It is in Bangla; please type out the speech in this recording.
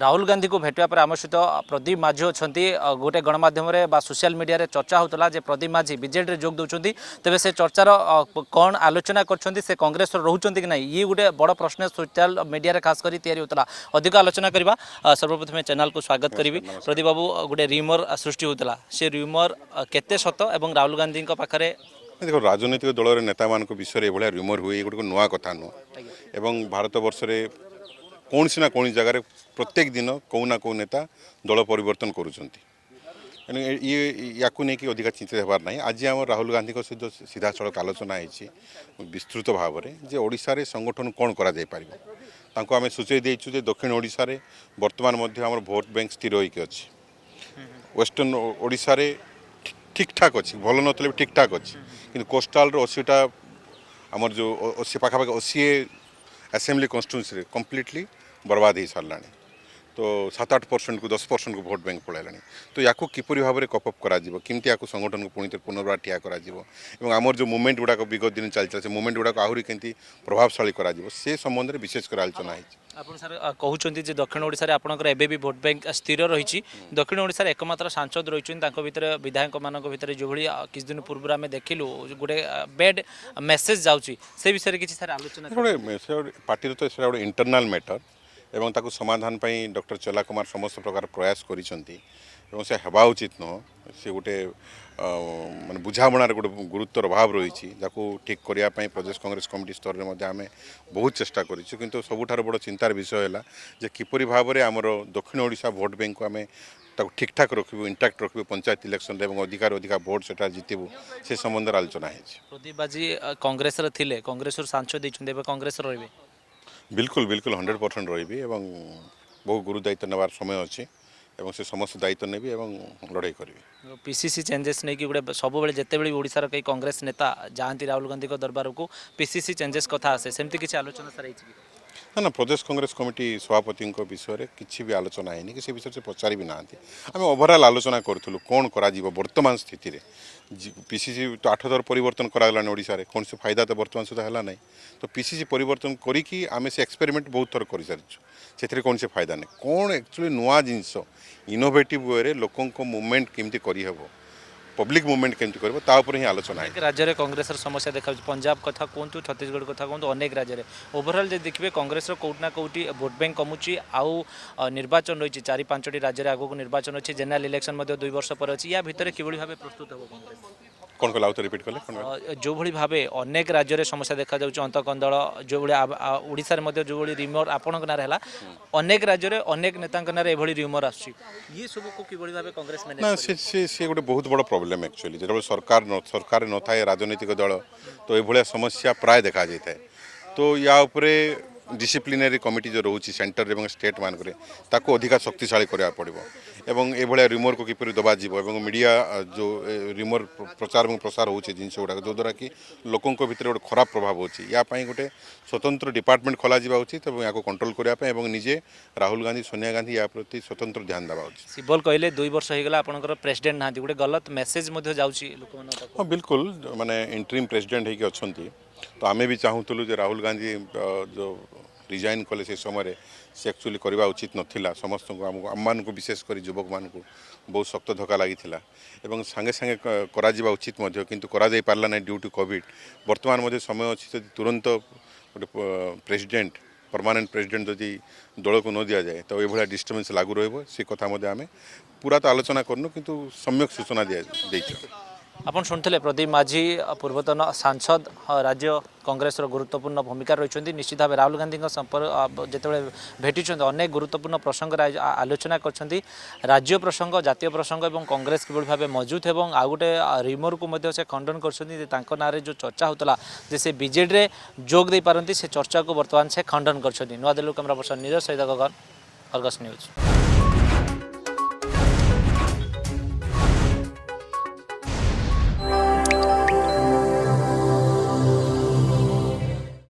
ରାହୁଲ ଗାନ୍ଧୀଙ୍କୁ ଭେଟିବା ପରେ ଆମ ସହିତ ପ୍ରଦୀପ ମାଝୀ ଅଛନ୍ତି ଗୋଟେ ଗଣମାଧ୍ୟମରେ ବା ସୋସିଆଲ ମିଡ଼ିଆରେ ଚର୍ଚ୍ଚା ହେଉଥିଲା ଯେ ପ୍ରଦୀପ ମାଝୀ ବିଜେଡ଼ିରେ ଯୋଗ ଦେଉଛନ୍ତି ତେବେ ସେ ଚର୍ଚ୍ଚାର କ'ଣ ଆଲୋଚନା କରିଛନ୍ତି ସେ କଂଗ୍ରେସର ରହୁଛନ୍ତି କି ନାହିଁ ଇଏ ଗୋଟେ ବଡ଼ ପ୍ରଶ୍ନ ସୋସିଆଲ ମିଡ଼ିଆରେ ଖାସ କରି ତିଆରି ହେଉଥିଲା ଅଧିକ ଆଲୋଚନା କରିବା ସର୍ବପ୍ରଥମେ ଚ୍ୟାନେଲକୁ ସ୍ୱାଗତ କରିବି ପ୍ରଦୀପ ବାବୁ ଗୋଟେ ରିମର ସୃଷ୍ଟି ହେଉଥିଲା ସେ ରିମର କେତେ ସତ ଏବଂ ରାହୁଲ ଗାନ୍ଧୀଙ୍କ ପାଖରେ ଦେଖ ରାଜନୈତିକ ଦଳର ନେତାମାନଙ୍କ ବିଷୟରେ ଏଭଳିଆ ରିମର ହୁଏ ଏଗୁଡ଼ିକ ନୂଆ କଥା ନୁହଁ ଏବଂ ଭାରତବର୍ଷରେ କୌଣସି ନା କୌଣସି ଜାଗାରେ ପ୍ରତ୍ୟେକ ଦିନ କେଉଁ ନା କେଉଁ ନେତା ଦଳ ପରିବର୍ତ୍ତନ କରୁଛନ୍ତି ଏଣୁ ଇଏ ୟାକୁ ନେଇକି ଅଧିକା ଚିନ୍ତିତ ହେବାର ନାହିଁ ଆଜି ଆମ ରାହୁଲ ଗାନ୍ଧୀଙ୍କ ସହିତ ସିଧାସଳଖ ଆଲୋଚନା ହେଇଛି ବିସ୍ତୃତ ଭାବରେ ଯେ ଓଡ଼ିଶାରେ ସଂଗଠନ କ'ଣ କରାଯାଇପାରିବ ତାଙ୍କୁ ଆମେ ସୂଚାଇ ଦେଇଛୁ ଯେ ଦକ୍ଷିଣ ଓଡ଼ିଶାରେ ବର୍ତ୍ତମାନ ମଧ୍ୟ ଆମର ଭୋଟ୍ ବ୍ୟାଙ୍କ ସ୍ଥିର ହୋଇକି ଅଛି ୱେଷ୍ଟର୍ଣ୍ଣ ଓଡ଼ିଶାରେ ଠିକ୍ଠାକ୍ ଅଛି ଭଲ ନଥିଲେ ବି ଠିକ୍ଠାକ୍ ଅଛି କିନ୍ତୁ କୋଷ୍ଟାଲର ଅଶୀଟା ଆମର ଯେଉଁ ସେ ପାଖାପାଖି ଅଶୀ ଆସେମ୍ବ୍ଲି କନଷ୍ଟିଚୁଏନ୍ସିରେ କମ୍ପ୍ଲିଟଲି बर्बाद ହୋଇସାରିଲାଣି ତ ସାତ ଆଠ ପରସେଣ୍ଟକୁ ଦଶ ପରସେଣ୍ଟକୁ ଭୋଟ୍ ବ୍ୟାଙ୍କ ପଳାଇଲାଣି ତ ୟାକୁ କିପରି ଭାବରେ କପ୍ଅପ୍ କରାଯିବ କେମିତି ୟାକୁ ସଂଗଠନକୁ ପୁଣି ଥରେ ପୁନର୍ବାର ଠିଆ କରାଯିବ ଏବଂ ଆମର ଯେଉଁ ମୁଭମେଣ୍ଟ ଗୁଡ଼ାକ ବିଗତ ଦିନ ଚାଲିଥିଲା ସେ ମୁଭମେଣ୍ଟ ଗୁଡ଼ାକ ଆହୁରି କେମିତି ପ୍ରଭାବଶାଳୀ କରାଯିବ ସେ ସମ୍ବନ୍ଧରେ ବିଶେଷ କରି ଆଲୋଚନା ହୋଇଛି ଆପଣ ସାର୍ କହୁଛନ୍ତି ଯେ ଦକ୍ଷିଣ ଓଡ଼ିଶାରେ ଆପଣଙ୍କର ଏବେ ବି ଭୋଟ୍ ବ୍ୟାଙ୍କ ସ୍ଥିର ରହିଛି ଦକ୍ଷିଣ ଓଡ଼ିଶାରେ ଏକମାତ୍ର ସାଂସଦ ରହିଛନ୍ତି ତାଙ୍କ ଭିତରେ ବିଧାୟକମାନଙ୍କ ଭିତରେ ଯେଉଁଭଳି କିଛି ଦିନ ପୂର୍ବରୁ ଆମେ ଦେଖିଲୁ ଗୋଟେ ବେଡ୍ ମେସେଜ୍ ଯାଉଛି ସେ ବିଷୟରେ କିଛି ସାର୍ ଆଲୋଚନା ଗୋଟେ ପାର୍ଟିର ତ ସେଟା ଗୋଟେ ଇଣ୍ଟରନାଲ୍ ମ୍ୟାଟର এবং তাকে সমাধান পাই ডক্টর চোলা কুমার সমস্ত প্রকার প্রয়াস করছেন এবং সে হওয়া উচিত নহ সে গোটে মানে বুঝামণার গোটে গুরুত্বর অভাব রয়েছে যাকে ঠিক করা প্রদেশ কংগ্রেস কমিটি স্তরের মধ্যে আমি বহু চেষ্টা করছি কিন্তু সবুঠার বড় চিন্তার বিষয় হল যে কিপর ভাবে আমার দক্ষিণ ওড়শা ভোট ব্যাঙ্ক আমি তাকে ঠিকঠাক রাখবু ইন্টাক্ট রাখবু পঞ্চায়েত ইলেকশন এবং অধিকার অধিকা ভোট সেটা জিতবু সে সম্বন্ধে আলোচনা হয়েছে প্রদীপ বাজি কংগ্রেসের লে কংগ্রেসর সাংসদ দিয়েছেন এবার কংগ্রেস রহবে ବିଲକୁଲ ବିଲକୁଲ ହଣ୍ଡ୍ରେଡ୍ ପରସେଣ୍ଟ ରହିବି ଏବଂ ବହୁ ଗୁରୁ ଦାୟିତ୍ୱ ନେବାର ସମୟ ଅଛି ଏବଂ ସେ ସମସ୍ତ ଦାୟିତ୍ୱ ନେବି ଏବଂ ଲଢ଼େଇ କରିବି ପିସିସି ଚେଞ୍ଜେସ୍ ନେଇକି ଗୋଟେ ସବୁବେଳେ ଯେତେବେଳେ ବି ଓଡ଼ିଶାର କେହି କଂଗ୍ରେସ ନେତା ଯାଆନ୍ତି ରାହୁଲ ଗାନ୍ଧୀଙ୍କ ଦରବାରକୁ ପିସିସି ଚେଞ୍ଜେସ୍ କଥା ଆସେ ସେମିତି କିଛି ଆଲୋଚନା ସାର ହେଇଛି ନା ନା ପ୍ରଦେଶ କଂଗ୍ରେସ କମିଟି ସଭାପତିଙ୍କ ବିଷୟରେ କିଛି ବି ଆଲୋଚନା ହେଇନି କି ସେ ବିଷୟରେ ସେ ପଚାରି ବି ନାହାନ୍ତି ଆମେ ଓଭରଅଲ୍ ଆଲୋଚନା କରୁଥିଲୁ କ'ଣ କରାଯିବ ବର୍ତ୍ତମାନ ସ୍ଥିତିରେ ପି ସି ସି ତ ଆଠ ଥର ପରିବର୍ତ୍ତନ କରାଗଲାଣି ଓଡ଼ିଶାରେ କୌଣସି ଫାଇଦା ତ ବର୍ତ୍ତମାନ ସୁଦ୍ଧା ହେଲା ନାହିଁ ତ ପି ସି ସି ପରିବର୍ତ୍ତନ କରିକି ଆମେ ସେ ଏକ୍ସପେରିମେଣ୍ଟ ବହୁତ ଥର କରିସାରିଛୁ ସେଥିରେ କୌଣସି ଫାଇଦା ନାହିଁ କ'ଣ ଆକ୍ଚୁଆଲି ନୂଆ ଜିନିଷ ଇନୋଭେଟିଭ୍ ୱେରେ ଲୋକଙ୍କ ମୁଭମେଣ୍ଟ କେମିତି କରିହେବ ପବ୍ଲିକ୍ ମୁଭମେଣ୍ଟ କେମିତି କରିବ ତା ଉପରେ ହିଁ ଆଲୋଚନା ଅନେକ ରାଜ୍ୟରେ କଂଗ୍ରେସର ସମସ୍ୟା ଦେଖାଯାଉଛି ପଞ୍ଜାବ କଥା କୁହନ୍ତୁ ଛତିଶଗଡ଼ କଥା କୁହନ୍ତୁ ଅନେକ ରାଜ୍ୟରେ ଓଭରଅଲ୍ ଯଦି ଦେଖିବେ କଂଗ୍ରେସର କେଉଁଠି ନା କେଉଁଠି ଭୋଟ୍ ବ୍ୟାଙ୍କ କମୁଛି ଆଉ ନିର୍ବାଚନ ରହିଛି ଚାରି ପାଞ୍ଚଟି ରାଜ୍ୟରେ ଆଗକୁ ନିର୍ବାଚନ ଅଛି ଜେନେରାଲ ଇଲେକ୍ସନ୍ ମଧ୍ୟ ଦୁଇ ବର୍ଷ ପରେ ଅଛି ୟା ଭିତରେ କିଭଳି ଭାବେ ପ୍ରସ୍ତୁତ ହେବ କଂଗ୍ରେସ কোন কলে আউতে রিপিট কলে যেভাবে ভাবে অনেক রাজ্যের সমস্যা দেখা যাচ্ছে অন্তকন্দল যেভাবে ওড়িশার মধ্যে যেভাবে রিমোর আপনার নাঁরে হল অনেক রাজ্যের অনেক নেতাঙ্ক নাঁরে এভাবে রিমোর আসছে ইয়ে সবুকু কিভাবে ভাবে কংগ্রেস না সে সে সে গোটে বহুত বড় প্রোবলেম একচুয়ালি যেতবে সরকার সরকার নথায় রাজনৈতিক দল তো এইভাবে সমস্যা প্রায় দেখা যাই তো ইয়া উপরে ডিসিপ্লিনারি কমিটি যে রয়েছে সেন্টর এবং স্টেট মানুষের তাকে অধিকা শক্তিশালী করা পড়ব এবং এভাবে রিমোর কিপর দেওয়া যাব এবং মিডিয়া যে রিমোর প্রচার এবং প্রসার হচ্ছে জিনিস গুড়া যদ্বারা কি লোক ভিতরে গোটে খারাপ প্রভাব হচ্ছে ইয়াপাই গোটে স্বতন্ত্র ডিপার্টমেন্ট খোলা যা উচিত এবং ইয়াকে কন্ট্রোল করা এবং নিজে রাহুল গান্ধী সোনিয়া গান্ধী ইয়া প্রতি স্বতন্ত্র ধ্যান দেওয়া উচিত সিবল কহিলে দুই বর্ষ হয়ে গেল আপনার প্রেসিডেন্ট না গোটে গলত মেসেজ যাচ্ছি হ্যাঁ বিলকুল মানে ইন্ট্রিম প্রেসিডেন্ট হয়েকি অনেক ତ ଆମେ ବି ଚାହୁଁଥିଲୁ ଯେ ରାହୁଲ ଗାନ୍ଧୀ ଯେଉଁ ରିଜାଇନ୍ କଲେ ସେ ସମୟରେ ସେ ଆକ୍ଚୁଆଲି କରିବା ଉଚିତ ନଥିଲା ସମସ୍ତଙ୍କୁ ଆମକୁ ଆମମାନଙ୍କୁ ବିଶେଷ କରି ଯୁବକମାନଙ୍କୁ ବହୁତ ଶକ୍ତ ଧକ୍କା ଲାଗିଥିଲା ଏବଂ ସାଙ୍ଗେ ସାଙ୍ଗେ କରାଯିବା ଉଚିତ ମଧ୍ୟ କିନ୍ତୁ କରାଯାଇ ପାରିଲା ନାହିଁ ଡ୍ୟୁ ଟୁ କୋଭିଡ଼ ବର୍ତ୍ତମାନ ମଧ୍ୟ ସମୟ ଅଛି ଯଦି ତୁରନ୍ତ ଗୋଟେ ପ୍ରେସିଡେଣ୍ଟ ପରମାନେଣ୍ଟ ପ୍ରେସିଡେଣ୍ଟ ଯଦି ଦଳକୁ ନ ଦିଆଯାଏ ତ ଏଭଳିଆ ଡିଷ୍ଟର୍ବାନ୍ସ ଲାଗୁ ରହିବ ସେ କଥା ମଧ୍ୟ ଆମେ ପୁରା ତ ଆଲୋଚନା କରୁନୁ କିନ୍ତୁ ସମ୍ୟକ୍ ସୂଚନା ଦିଆ ଦେଇଛୁ ଆପଣ ଶୁଣିଥିଲେ ପ୍ରଦୀପ ମାଝୀ ପୂର୍ବତନ ସାଂସଦ ରାଜ୍ୟ କଂଗ୍ରେସର ଗୁରୁତ୍ୱପୂର୍ଣ୍ଣ ଭୂମିକା ରହିଛନ୍ତି ନିଶ୍ଚିତ ଭାବେ ରାହୁଲ ଗାନ୍ଧୀଙ୍କ ସମ୍ପର୍କ ଯେତେବେଳେ ଭେଟିଛନ୍ତି ଅନେକ ଗୁରୁତ୍ୱପୂର୍ଣ୍ଣ ପ୍ରସଙ୍ଗରେ ଆଲୋଚନା କରିଛନ୍ତି ରାଜ୍ୟ ପ୍ରସଙ୍ଗ ଜାତୀୟ ପ୍ରସଙ୍ଗ ଏବଂ କଂଗ୍ରେସ କିଭଳି ଭାବେ ମଜବୁତ ଏବଂ ଆଉ ଗୋଟେ ରିମୋରକୁ ମଧ୍ୟ ସେ ଖଣ୍ଡନ କରିଛନ୍ତି ଯେ ତାଙ୍କ ନାଁରେ ଯେଉଁ ଚର୍ଚ୍ଚା ହେଉଥିଲା ଯେ ସେ ବିଜେଡ଼ିରେ ଯୋଗ ଦେଇପାରନ୍ତି ସେ ଚର୍ଚ୍ଚାକୁ ବର୍ତ୍ତମାନ ସେ ଖଣ୍ଡନ କରିଛନ୍ତି ନୂଆଦିଲ୍ଲୀରୁ କ୍ୟାମେରା ପର୍ସନ ନିଜ ସହିତ ଗଗନ ଅର୍ଗସ୍ ନ୍ୟୁଜ୍